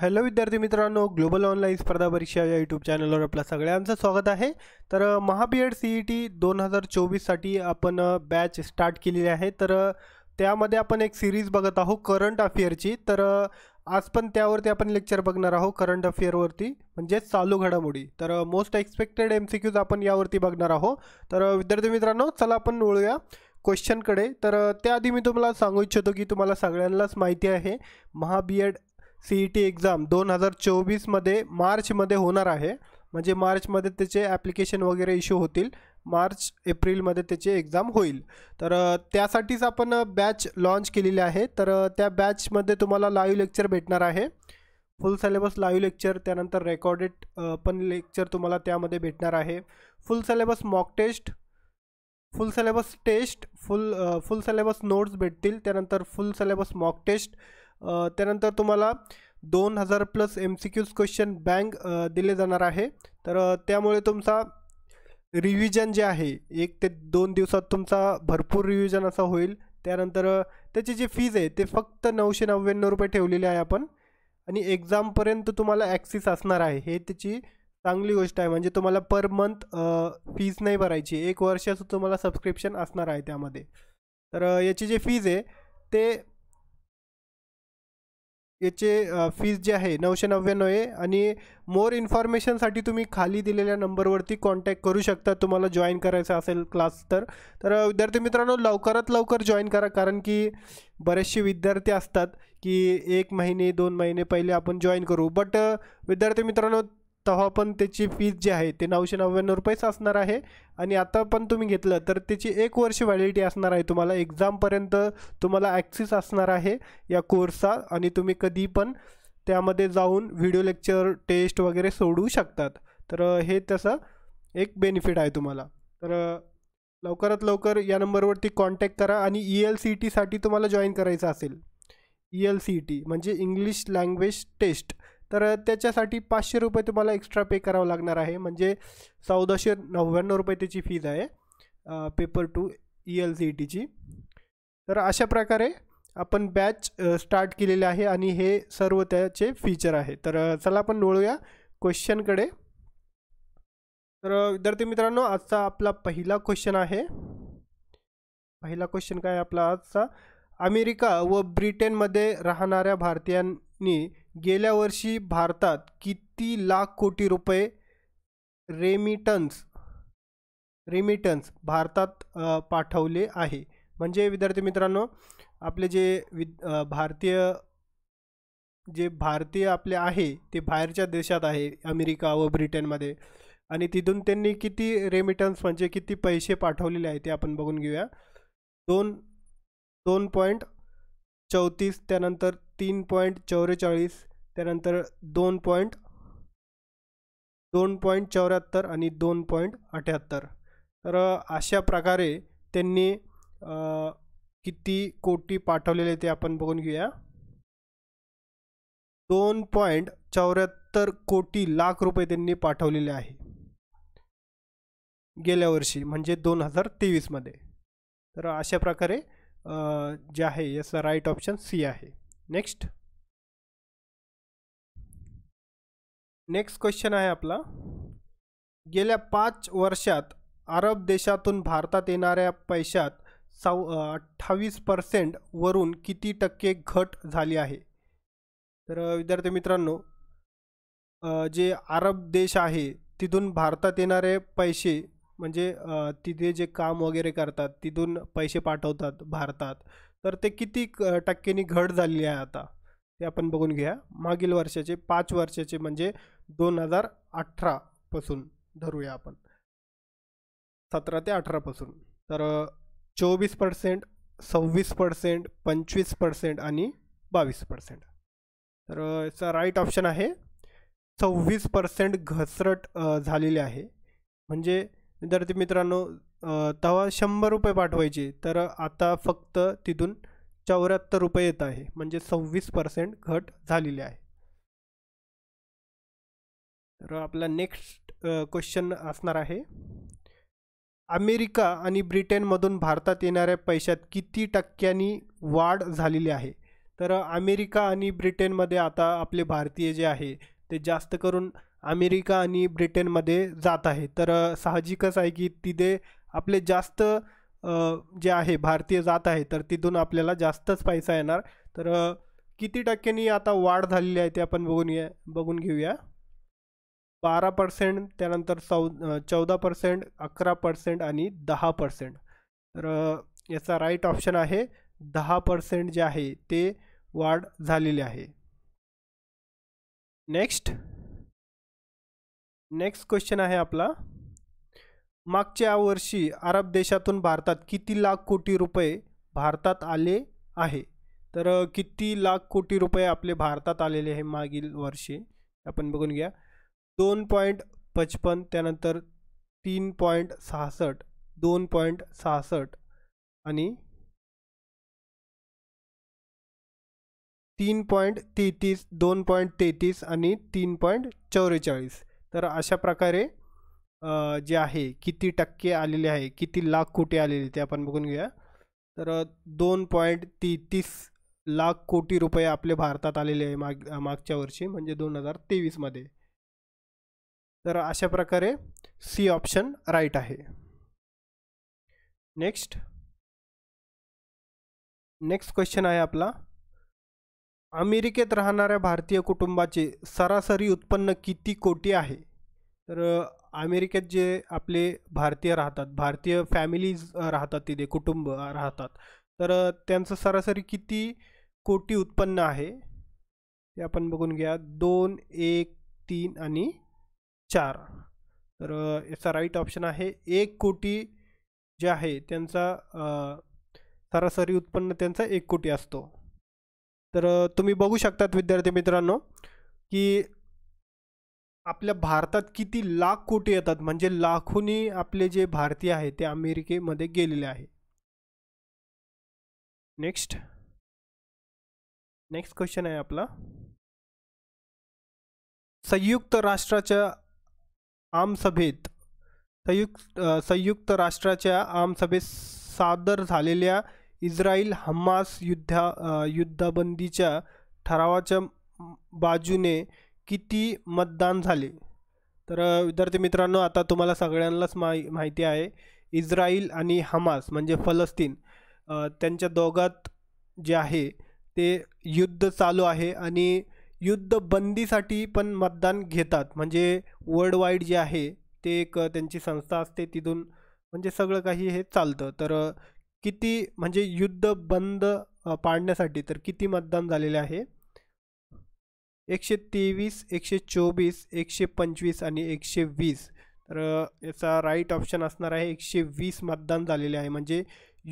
hello विद्यार्थी मित्रांनो global online स्पर्धा परीक्षा या यूट्यूब चॅनलवर आपल्या सगळ्यांचं स्वागत आहे तर महाबीएड एड सी ई टी दोन हजार चोवीससाठी आपण बॅच स्टार्ट केलेली आहे तर त्यामध्ये आपण एक सिरीज बघत आहोत करंट अफेअरची तर आज पण त्यावरती आपण लेक्चर बघणार आहोत करंट अफेअरवरती म्हणजेच चालू घडामोडी तर most expected M C Qs आपण यावरती बघणार आहोत तर विद्यार्थी मित्रांनो चला आपण वळूया क्वेश्चनकडे तर त्याआधी मी तुम्हाला सांगू इच्छितो की तुम्हाला सगळ्यांनाच माहिती आहे महाबीएड सी ई टी एक्झाम दोन हजार चोवीसमध्ये मार्चमध्ये होणार आहे म्हणजे मार्चमध्ये त्याचे ॲप्लिकेशन वगैरे इश्यू होतील मार्च एप्रिलमध्ये त्याचे एक्झाम होईल तर त्यासाठीच आपण बॅच लॉन्च केलेली आहे तर त्या बॅचमध्ये तुम्हाला लाईव्ह लेक्चर भेटणार आहे फुल सिलेबस लाईव्ह लेक्चर त्यानंतर रेकॉर्डेड पण लेक्चर तुम्हाला त्यामध्ये भेटणार आहे full syllabus mock test full syllabus test full full syllabus notes भेटतील त्यानंतर फुल सिलेबस मॉक टेस्ट त्यानंतर तुम्हाला दोन हजार plus M C Qs question bank दिले जाणार आहे तर त्यामुळे तुमचा रिव्हिजन जे आहे एक ते दोन दिवसात तुमचा भरपूर रिव्हिजन असा होईल त्यानंतर त्याची जी फीज आहे ते फक्त नऊशे नव्याण्णव रुपये ठेवलेली आहे आपण आणि एक्झामपर्यंत तुम्हाला ॲक्सिस असणार आहे हे त्याची चांगली गोष्ट आहे म्हणजे तुम्हाला पर मंथ फीज नाही भरायची एक वर्षाचं तुम्हाला सबस्क्रिप्शन असणार आहे त्यामध्ये तर याची जी फीज आहे ते याचे फीज जे आहे नऊशे नव्याण्णव आहे आणि मोर इन्फॉर्मेशनसाठी तुम्ही खाली दिलेल्या नंबरवरती कॉन्टॅक्ट करू शकता तुम्हाला जॉईन करायचं असेल क्लास तर तर विद्यार्थी मित्रांनो लवकरात लवकर जॉईन करा कारण की बरेचसे विद्यार्थी असतात की एक महिने दोन महिने पहिले आपण जॉईन करू बट विद्यार्थी मित्रांनो तेव्हा पण त्याची फीज जी आहे ते नऊशे नव्याण्णव रुपयेच असणार आहे आणि आता पण तुम्ही घेतलं तर त्याची एक वर्ष व्हॅलिडिटी असणार आहे तुम्हाला एक्झामपर्यंत तुम्हाला ॲक्सेस असणार आहे या कोर्सचा आणि तुम्ही कधी पण त्यामध्ये जाऊन व्हिडिओ लेक्चर टेस्ट वगैरे सोडू शकतात तर हे तसं एक बेनिफिट आहे तुम्हाला तर लवकरात लवकर या नंबरवरती कॉन्टॅक्ट करा आणि ई e एल सी टीसाठी तुम्हाला जॉईन करायचं असेल ई एल सी टी म्हणजे इंग्लिश लँग्वेज टेस्ट तर त्याच्यासाठी पाचशे रुपये तुम्हाला एक्स्ट्रा पे करावं लागणार आहे म्हणजे चौदाशे नव्याण्णव रुपये त्याची फीज आहे paper two E L C E टीची तर अशा प्रकारे आपण बॅच स्टार्ट केलेली आहे आणि हे सर्व त्याचे फीचर आहे तर चला आपण वळूया क्वेश्चनकडे तर विद्यार्थी मित्रांनो आजचा आपला पहिला क्वेश्चन आहे पहिला क्वेश्चन काय आपला आजचा अमेरिका व ब्रिटेनमध्ये राहणाऱ्या भारतीयांनी गेल्या वर्षी भारतात किती लाख कोटी रुपये रेमिटन्स रेमिटन्स भारतात पाठवले आहे म्हणजे विद्यार्थी मित्रांनो आपले जे विद भारतीय जे भारतीय आपले आहे ते बाहेरच्या देशात आहे अमेरिका व ब्रिटनमध्ये आणि तिथून त्यांनी किती रेमिटन्स म्हणजे किती पैसे पाठवलेले आहे ते आपण बघून घेऊया दोन दोन पॉईंट चौतीस त्यानंतर तीन पॉईंट चौवेचाळीस त्यानंतर दोन पॉईंट दोन पॉईंट चौऱ्याहत्तर आणि दोन पॉईंट अठ्याहत्तर तर अशा प्रकारे त्यांनी किती कोटी पाठवलेले ते आपण बघून घेऊया दोन पॉईंट चौऱ्याहत्तर कोटी लाख रुपये त्यांनी पाठवलेले आहे गेल्या वर्षी म्हणजे दोन हजार तेवीसमध्ये तर अशा प्रकारे जे आहे याचा राईट ऑप्शन सी आहे नेक्स्ट नेक्स्ट क्वेश्चन आहे आपला गेल्या पाच वर्षात अरब देशातून भारतात येणाऱ्या पैशात साव अठ्ठावीस पर्सेंट वरून किती टक्के घट झाली आहे तर विद्यार्थी मित्रांनो जे अरब देश आहे तिथून भारतात येणारे पैसे म्हणजे तिथे जे काम वगैरे करतात तिथून पैसे पाठवतात भारतात तर ते किती टक्क्यांनी घट झालेली आहे आता ते आपण बघून घ्या मागील वर्षाचे पाच वर्षाचे म्हणजे दोन हजार अठरापासून धरूया आपण सतरा ते अठरापासून तर चोवीस पर्सेंट सव्वीस पर्सेंट पंचवीस पर्सेंट आणि बावीस पर्सेंट तर याचा राईट ऑप्शन आहे सव्वीस पर्सेंट घसरट झालेली आहे म्हणजे विद्यार्थी मित्रांनो तेव्हा शंभर रुपये पाठवायचे तर आता फक्त तिथून चौऱ्याहत्तर रुपये येत आहे म्हणजे सव्वीस पर्सेंट घट झालेली आहे तर आपला नेक्स्ट क्वेश्चन असणार आहे अमेरिका आणि ब्रिटनमधून भारतात येणाऱ्या पैशात किती टक्क्यांनी वाढ झालेली आहे तर अमेरिका आणि ब्रिटेनमध्ये आता आपले भारतीय जे आहे ते जास्त करून अमेरिका आणि ब्रिटेनमध्ये जात आहे तर साहजिकच आहे की तिथे आपले जास्त जे आहे भारतीय जात आहे तर तिथून आपल्याला जास्तच पैसा येणार तर किती टक्क्यांनी आता वाढ झालेली आहे ते आपण बघून या बघून घेऊया बारा पर्सेंट त्यानंतर चौ चौदा पर्सेंट अकरा पर्सेंट आणि दहा पर्सेंट तर याचा राईट ऑप्शन आहे दहा पर्सेंट जे आहे ते वाढ झालेली आहे नेक्स्ट नेक्स्ट क्वेश्चन आहे आपला मागच्या वर्षी अरब देशातून भारतात किती लाख कोटी रुपये भारतात आले आहे तर किती लाख कोटी रुपये आपले भारतात आलेले आहे मागील वर्षी आपण बघून घ्या दोन पॉईंट पचपन त्यानंतर तीन पॉईंट सहासष्ट दोन पॉईंट सहासष्ट आणि तीन पॉईंट तेहतीस दोन पॉईंट तेहतीस आणि तीन पॉईंट चौवेचाळीस तर अशा प्रकारे जे आहे किती टक्के आलेले आहे किती लाख कोटी आलेले ते आपण बघून घेऊया तर दोन पॉईंट ती तीस लाख कोटी रुपये आपले भारतात आलेले आहे माग मागच्या वर्षी म्हणजे दोन हजार तेवीसमध्ये तर अशा प्रकारे सी ऑप्शन राईट आहे नेक्स्ट नेक्स्ट क्वेश्चन आहे आपला अमेरिकेत राहणाऱ्या भारतीय कुटुंबाचे सरासरी उत्पन्न किती कोटी आहे तर अमेरिकेत जे आपले भारतीय राहतात भारतीय फॅमिलीज राहतात तिथे कुटुंब राहतात तर त्यांचं सरासरी किती कोटी उत्पन्न आहे ते आपण बघून घ्या दोन एक तीन आणि चार तर याचा राईट ऑप्शन आहे एक कोटी जे आहे त्यांचा सरासरी उत्पन्न त्यांचा एक कोटी असतो तर तुम्ही बघू शकतात विद्यार्थी मित्रांनो की आपल्या भारतात किती लाख कोटी येतात म्हणजे लाखोनी आपले जे भारतीय आहे ते अमेरिकेमध्ये गेलेले आहे नेक्स्ट नेक्स्ट क्वेश्चन आहे आपला संयुक्त राष्ट्राच्या आमसभेत संयुक्त संयुक्त राष्ट्राच्या आमसभेत सादर झालेल्या इस्रायल हमास युद्धा युद्धाबंदीच्या ठरावाच्या बाजूने किती मतदान झाले तर विद्यार्थी मित्रांनो आता तुम्हाला सगळ्यांनाच माहि माहिती आहे इस्राईल आणि हमास म्हणजे फलस्तीन त्यांच्या दोघात जे आहे ते युद्ध चालू आहे आणि युद्धबंदीसाठी पण मतदान घेतात म्हणजे वर्ल्ड वाईड जे आहे ते एक त्यांची संस्था असते तिथून म्हणजे सगळं काही हे चालतं तर किती म्हणजे युद्ध बंद पाडण्यासाठी तर किती मतदान झालेले आहे एकशे तेवीस एकशे चोवीस एकशे पंचवीस आणि एकशे वीस तर याचा राईट ऑप्शन असणार आहे एकशे वीस मतदान झालेले आहे म्हणजे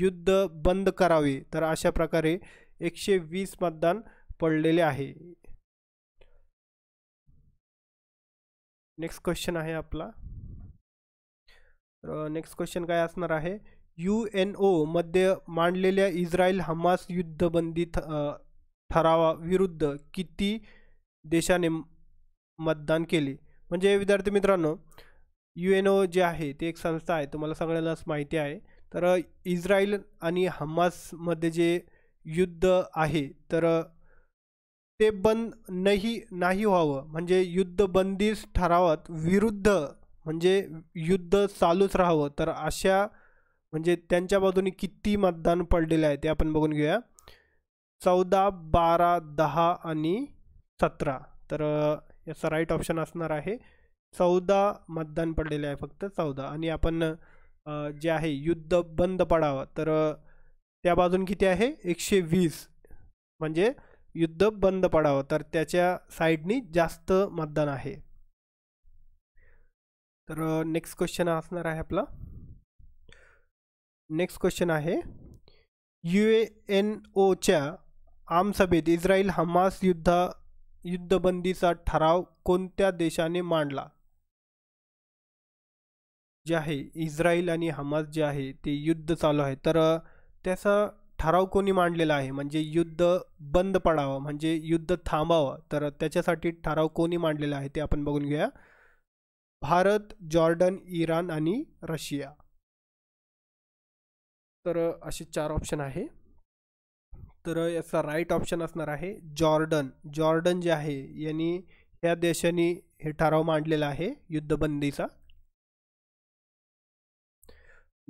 युद्ध बंद करावे तर अशा प्रकारे एकशे वीस मतदान पडलेले आहे नेक्स्ट क्वेश्चन आहे आपला नेक्स्ट क्वेश्चन काय असणार आहे यू एन ओमध्ये मांडलेल्या इस्रायल हमास युद्धबंदी थ विरुद्ध किती देशाने मतदान केले म्हणजे विद्यार्थी मित्रांनो यू एन ओ जे आहे ते एक संस्था आहे तुम्हाला सगळ्यांनाच माहिती आहे तर इस्रायल आणि हमासमध्ये जे युद्ध आहे तर ते बंद नाही नाही व्हावं म्हणजे युद्धबंदीस ठरावात विरुद्ध म्हणजे युद्ध चालूच राहावं तर अशा म्हणजे त्यांच्या बाजूने किती मतदान पडलेले आहे ते आपण बघून घेऊया चौदा बारा दहा आणि सतरा तर याचा राईट ऑप्शन असणार आहे चौदा मतदान पडलेले आहे फक्त चौदा आणि आपण जे आहे युद्ध बंद पडावं तर त्या बाजून किती आहे एकशे वीस म्हणजे युद्ध बंद पडावं तर त्याच्या साईडनी जास्त मतदान आहे तर नेक्स्ट क्वेश्चन असणार आहे आपला नेक्स्ट क्वेश्चन आहे यू ए एन ओच्या आमसभेत इस्रायल हमास युद्धा युद्धबंदीचा ठराव कोणत्या देशाने मांडला जे आहे इस्रायल आणि हमास जे आहे ते युद्ध चालू आहे तर त्याचा ठराव कोणी मांडलेला आहे म्हणजे युद्ध बंद पडावं म्हणजे युद्ध थांबावं तर त्याच्यासाठी ठराव कोणी मांडलेला आहे ते आपण बघून घेऊया भारत जॉर्डन इराण आणि रशिया तर असे चार ऑप्शन आहे तर याचा राईट ऑप्शन असणार आहे जॉर्डन जॉर्डन जे आहे यांनी ह्या देशाने हे ठराव मांडलेला आहे युद्धबंदीचा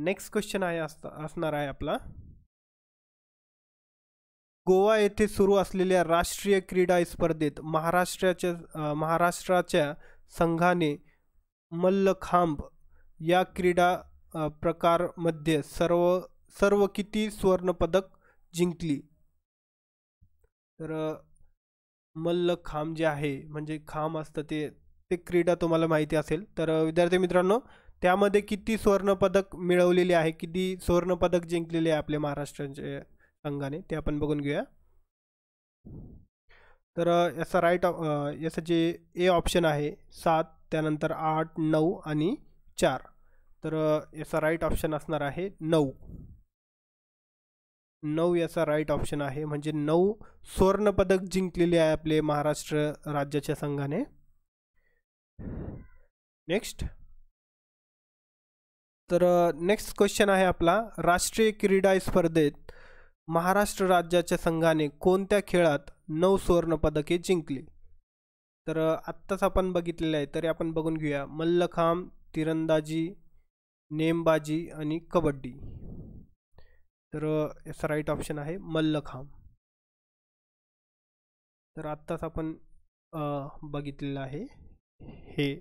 नेक्स्ट क्वेश्चन आहे असणार आहे आपला गोवा येथे सुरू असलेल्या राष्ट्रीय क्रीडा स्पर्धेत महाराष्ट्राच्या महाराष्ट्राच्या संघाने मल्लखांब या क्रीडा प्रकारमध्ये सर्व सर्व किती स्वर्णपदक जिंकली तर मल्लखांब जे आहे म्हणजे खांब असतं ते ते क्रीडा तुम्हाला माहिती असेल तर विद्यार्थी मित्रांनो त्यामध्ये किती स्वर्णपदक मिळवलेले आहे किती स्वर्णपदक जिंकलेले आहे आपल्या महाराष्ट्राच्या संघाने ते आपण बघून घेऊया तर याचा राईट याचं जे ए ऑप्शन आहे सात त्यानंतर आठ नऊ आणि चार तर याचा राईट ऑप्शन असणार आहे नऊ नऊ याचा राईट ऑप्शन आहे म्हणजे नऊ स्वर्णपदक जिंकलेले आहे आपले महाराष्ट्र राज्याच्या संघाने नेक्स्ट तर नेक्स्ट क्वेश्चन आहे आपला राष्ट्रीय क्रीडा स्पर्धेत महाराष्ट्र राज्याच्या संघाने कोणत्या खेळात नऊ सुवर्णपदके जिंकली तर आत्ताच आपण बघितलेलं आहे तरी आपण बघून घेऊया मल्लखांब तिरंदाजी नेमबाजी आणि कबड्डी तर याचा राईट ऑप्शन आहे मल्लखांब तर आत्ताच आपण बघितलेलं आहे हे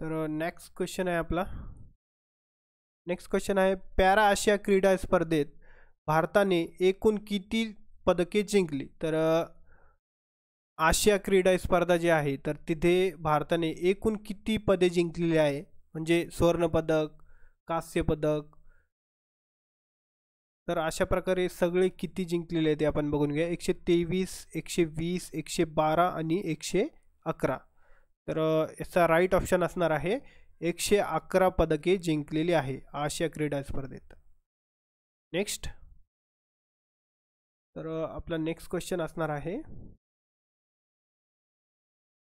तर नेक्स्ट क्वेश्चन आहे आपला नेक्स्ट क्वेश्चन आहे पॅरा आशिया क्रीडा स्पर्धेत भारताने एकूण किती पदके जिंकली तर आशिया क्रीडा स्पर्धा जी आहे तर तिथे भारताने एकूण किती पदे जिंकलेली आहे म्हणजे सुवर्णपदक कांस्यपदक तर अशा प्रकारे सगळे किती जिंकलेले आहेत ते आपण बघून घ्या एकशे तेवीस एकशे वीस एकशे बारा आणि एकशे अकरा तर याचा राईट ऑप्शन असणार आहे एकशे अकरा पदके जिंकलेली आहे आशिया क्रीडा स्पर्धेत नेक्स्ट तर आपला नेक्स्ट क्वेश्चन असणार आहे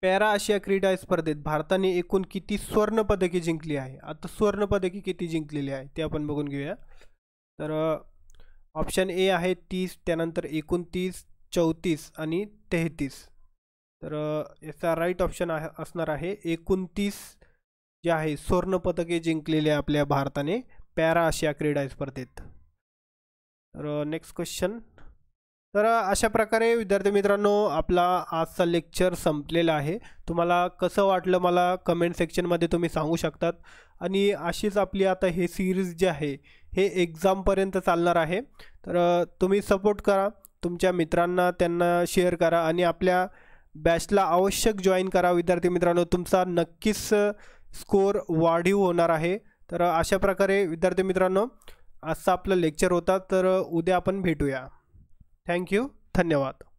पॅरा आशिया क्रीडा स्पर्धेत भारताने एकूण किती पदके जिंकली आहे आता पदके किती जिंकलेली आहे ते आपण बघून घेऊया तर ऑप्शन ए आहे तीस त्यानंतर एकोणतीस चौतीस आणि तेहतीस तर याचा राईट ऑप्शन आहे असणार आहे एकोणतीस जे आहे स्वर्णपदके जिंकलेले आपल्या भारताने पॅरा आशिया क्रीडा स्पर्धेत तर नेक्स्ट क्वेश्चन तर अशा प्रकारे विद्यार्थी मित्रांनो आपला आजचा लेक्चर संपलेला आहे तुम्हाला कसं वाटलं मला कमेंट सेक्शनमध्ये तुम्ही सांगू शकतात आणि अशीच आपली आता हे सिरीज जे आहे हे एक्झामपर्यंत चालणार आहे तर तुम्ही सपोर्ट करा तुमच्या मित्रांना त्यांना शेअर करा आणि आपल्या बॅचला आवश्यक जॉईन करा विद्यार्थी मित्रांनो तुमचा नक्कीच स्कोअर वाढीव होणार आहे तर अशा प्रकारे विद्यार्थी मित्रांनो आजचा आपलं लेक्चर होता तर उद्या आपण भेटूया थँक्यू धन्यवाद